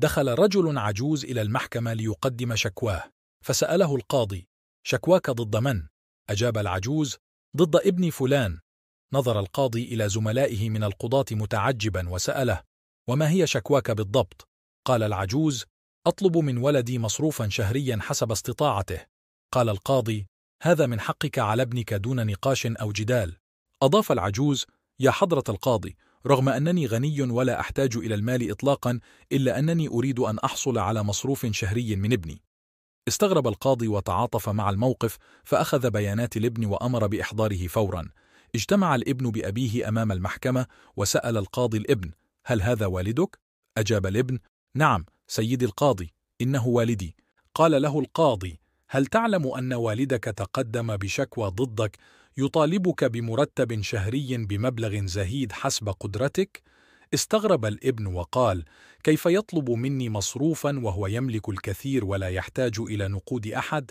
دخل رجل عجوز إلى المحكمة ليقدم شكواه فسأله القاضي شكواك ضد من؟ أجاب العجوز ضد ابن فلان نظر القاضي إلى زملائه من القضاة متعجبا وسأله وما هي شكواك بالضبط؟ قال العجوز أطلب من ولدي مصروفا شهريا حسب استطاعته قال القاضي هذا من حقك على ابنك دون نقاش أو جدال أضاف العجوز يا حضرة القاضي رغم أنني غني ولا أحتاج إلى المال إطلاقا إلا أنني أريد أن أحصل على مصروف شهري من ابني استغرب القاضي وتعاطف مع الموقف فأخذ بيانات الابن وأمر بإحضاره فورا اجتمع الابن بأبيه أمام المحكمة وسأل القاضي الابن هل هذا والدك؟ أجاب الابن نعم سيدي القاضي إنه والدي قال له القاضي هل تعلم أن والدك تقدم بشكوى ضدك يطالبك بمرتب شهري بمبلغ زهيد حسب قدرتك استغرب الابن وقال كيف يطلب مني مصروفا وهو يملك الكثير ولا يحتاج إلى نقود أحد؟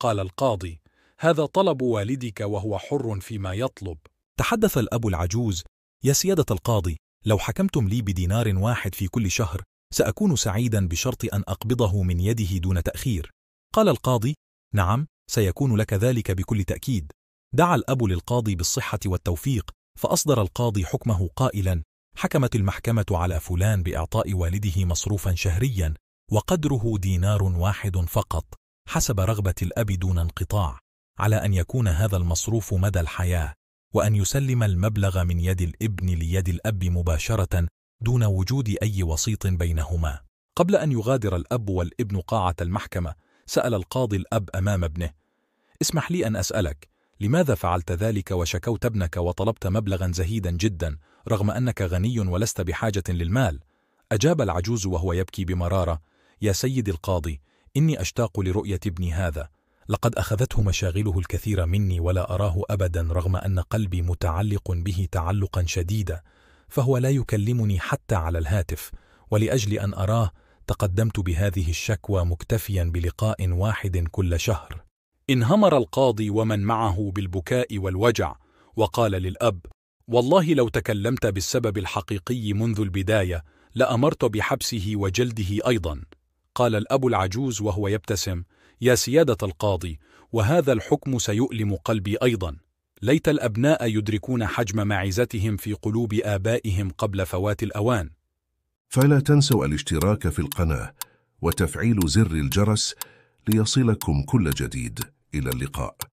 قال القاضي هذا طلب والدك وهو حر فيما يطلب تحدث الأب العجوز يا سيادة القاضي لو حكمتم لي بدينار واحد في كل شهر سأكون سعيدا بشرط أن أقبضه من يده دون تأخير قال القاضي نعم سيكون لك ذلك بكل تأكيد دعا الأب للقاضي بالصحة والتوفيق فأصدر القاضي حكمه قائلا حكمت المحكمة على فلان بإعطاء والده مصروفا شهريا وقدره دينار واحد فقط حسب رغبة الأب دون انقطاع على أن يكون هذا المصروف مدى الحياة وأن يسلم المبلغ من يد الابن ليد الأب مباشرة دون وجود أي وسيط بينهما قبل أن يغادر الأب والابن قاعة المحكمة سأل القاضي الأب أمام ابنه اسمح لي أن أسألك لماذا فعلت ذلك وشكوت ابنك وطلبت مبلغا زهيدا جدا رغم أنك غني ولست بحاجة للمال؟ أجاب العجوز وهو يبكي بمرارة يا سيدي القاضي إني أشتاق لرؤية ابني هذا لقد أخذته مشاغله الكثير مني ولا أراه أبدا رغم أن قلبي متعلق به تعلقا شديدا فهو لا يكلمني حتى على الهاتف ولأجل أن أراه تقدمت بهذه الشكوى مكتفيا بلقاء واحد كل شهر انهمر القاضي ومن معه بالبكاء والوجع وقال للأب والله لو تكلمت بالسبب الحقيقي منذ البداية لأمرت بحبسه وجلده أيضا قال الأب العجوز وهو يبتسم يا سيادة القاضي وهذا الحكم سيؤلم قلبي أيضا ليت الأبناء يدركون حجم معزتهم في قلوب آبائهم قبل فوات الأوان فلا تنسوا الاشتراك في القناة وتفعيل زر الجرس ليصلكم كل جديد إلى اللقاء